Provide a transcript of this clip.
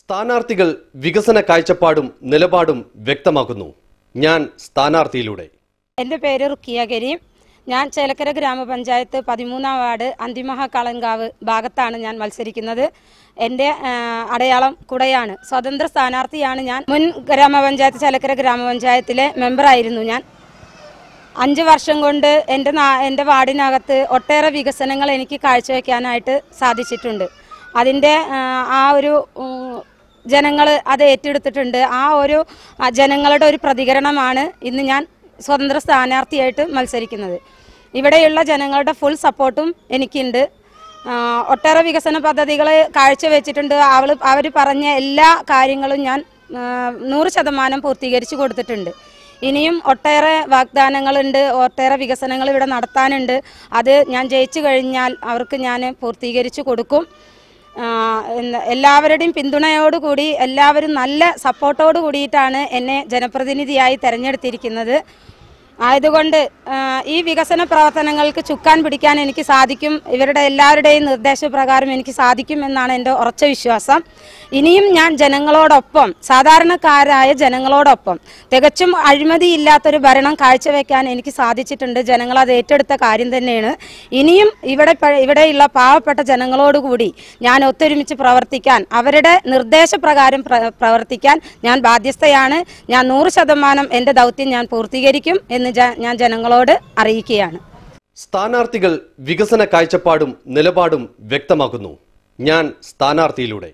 സ്ഥാനാർത്ഥികൾ വികസന കാഴ്ചപ്പാടും നിലപാടും വ്യക്തമാക്കുന്നു ഞാൻ സ്ഥാനാർത്ഥിയിലൂടെ എൻ്റെ പേര് റുക്കിയ കരീം ഞാൻ ചേലക്കര ഗ്രാമപഞ്ചായത്ത് പതിമൂന്നാം വാർഡ് അന്തിമഹ കളങ്കാവ് ഭാഗത്താണ് ഞാൻ മത്സരിക്കുന്നത് എൻ്റെ അടയാളം കുടയാണ് സ്വതന്ത്ര സ്ഥാനാർത്ഥിയാണ് ഞാൻ മുൻ ഗ്രാമപഞ്ചായത്ത് ചേലക്കര ഗ്രാമപഞ്ചായത്തിലെ മെമ്പറായിരുന്നു ഞാൻ അഞ്ച് വർഷം കൊണ്ട് എൻ്റെ എൻ്റെ വാർഡിനകത്ത് ഒട്ടേറെ വികസനങ്ങൾ എനിക്ക് കാഴ്ചവെക്കാനായിട്ട് സാധിച്ചിട്ടുണ്ട് അതിൻ്റെ ആ ഒരു ജനങ്ങൾ അത് ഏറ്റെടുത്തിട്ടുണ്ട് ആ ഒരു ജനങ്ങളുടെ ഒരു പ്രതികരണമാണ് ഇന്ന് ഞാൻ സ്വതന്ത്ര സ്ഥാനാർത്ഥിയായിട്ട് മത്സരിക്കുന്നത് ഇവിടെയുള്ള ജനങ്ങളുടെ ഫുൾ സപ്പോർട്ടും എനിക്കുണ്ട് ഒട്ടേറെ വികസന പദ്ധതികൾ കാഴ്ചവെച്ചിട്ടുണ്ട് അവൾ അവർ പറഞ്ഞ എല്ലാ കാര്യങ്ങളും ഞാൻ നൂറ് ശതമാനം പൂർത്തീകരിച്ചു കൊടുത്തിട്ടുണ്ട് ഇനിയും ഒട്ടേറെ വാഗ്ദാനങ്ങളുണ്ട് ഒട്ടേറെ വികസനങ്ങൾ ഇവിടെ നടത്താനുണ്ട് അത് ഞാൻ ജയിച്ചു കഴിഞ്ഞാൽ അവർക്ക് ഞാൻ പൂർത്തീകരിച്ചു കൊടുക്കും എല്ലാവരുടെയും പിന്തുണയോടുകൂടി എല്ലാവരും നല്ല സപ്പോർട്ടോടു കൂടിയിട്ടാണ് എന്നെ ജനപ്രതിനിധിയായി തെരഞ്ഞെടുത്തിരിക്കുന്നത് ആയതുകൊണ്ട് ഈ വികസന പ്രവർത്തനങ്ങൾക്ക് ചുക്കാൻ പിടിക്കാൻ എനിക്ക് സാധിക്കും ഇവരുടെ എല്ലാവരുടെയും നിർദ്ദേശപ്രകാരം എനിക്ക് സാധിക്കും എന്നാണ് എൻ്റെ ഉറച്ച വിശ്വാസം ഇനിയും ഞാൻ ജനങ്ങളോടൊപ്പം സാധാരണക്കാരായ ജനങ്ങളോടൊപ്പം തികച്ചും അഴിമതിയില്ലാത്തൊരു ഭരണം കാഴ്ചവെക്കാൻ എനിക്ക് സാധിച്ചിട്ടുണ്ട് ജനങ്ങൾ അത് ഏറ്റെടുത്ത കാര്യം തന്നെയാണ് ഇനിയും ഇവിടെ ഇവിടെയുള്ള പാവപ്പെട്ട ജനങ്ങളോടുകൂടി ഞാൻ ഒത്തൊരുമിച്ച് പ്രവർത്തിക്കാൻ അവരുടെ നിർദ്ദേശപ്രകാരം പ്രവർത്തിക്കാൻ ഞാൻ ബാധ്യസ്ഥയാണ് ഞാൻ നൂറ് ശതമാനം എൻ്റെ ദൗത്യം ഞാൻ പൂർത്തീകരിക്കും എന്ന് എന്ന് ഞാൻ ജനങ്ങളോട് അറിയിക്കുകയാണ് സ്ഥാനാർത്ഥികൾ വികസന കാഴ്ചപ്പാടും നിലപാടും വ്യക്തമാക്കുന്നു ഞാൻ സ്ഥാനാർത്ഥിയിലൂടെ